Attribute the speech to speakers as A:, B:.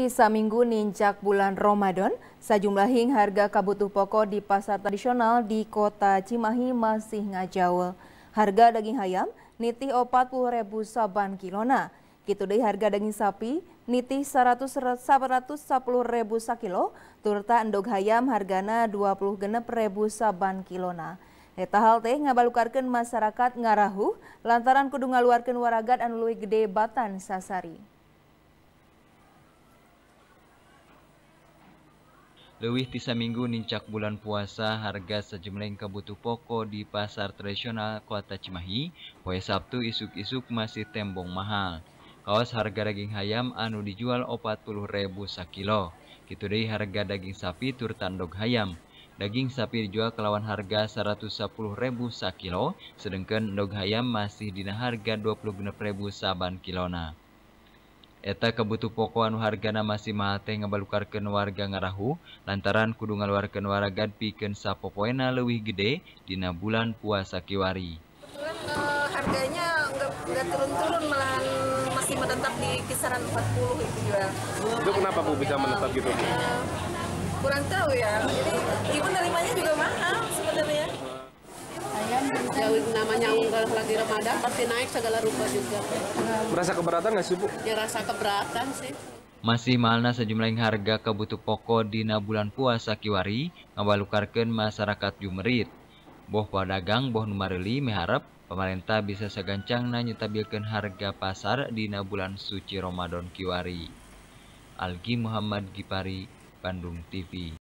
A: sisa minggu ninjak bulan Ramadan, sejumlah hing harga kabutuh pokok di pasar tradisional di kota Cimahi masih ngajaul. Harga daging ayam nitih Rp40.000 saban kilona. Gitu deh harga daging sapi nitih 110000 sakilo, turta endog ayam hargana Rp26.000 saban kilona. Eta hal teh ngabalukarkeun masyarakat ngarahu lantaran kudu ngaluarkeun waragat anu leuwih gede batan sasari.
B: Lewih tisa minggu nincak bulan puasa harga sejumlah kebutuh pokok di pasar tradisional kota Cimahi, poe Sabtu isuk-isuk masih tembong mahal. Kaos harga daging ayam anu dijual 40 ribu sakilo. Gitu deh harga daging sapi tur tandog ayam. Daging sapi dijual kelawan harga 110 ribu sakilo, sedangkan dog ayam masih dina harga 26 ribu saban kilona. Eta kebutuh pokokan hargana masih mate ngebalukarkan warga ngarahu lantaran kudu ngaluarkan warga pikeun sapokoena lebih gede dina bulan puasa kiwari. Eh,
A: harganya nggak turun-turun malahan masih menetap di kisaran 40 itu juga. Itu kenapa Bu bisa menetap gitu? Uh, kurang tahu ya. Jadi ibu nerimanya juga mahal sebenarnya. Ayam namanya kalau lagi Ramadan pasti naik segala rupa juga. Merasa
B: keberatan nggak sih Bu?
A: Ya rasa keberatan sih.
B: Masih mahalna sejumlah harga kebutuh pokok di bulan puasa kiwari ngabalukarkeun masyarakat Jumerit. Boh pedagang, boh numarili miharap pemerintah bisa sagancangna nyetabilkeun harga pasar di bulan suci Ramadan kiwari. Algi Muhammad Gipari, Bandung TV.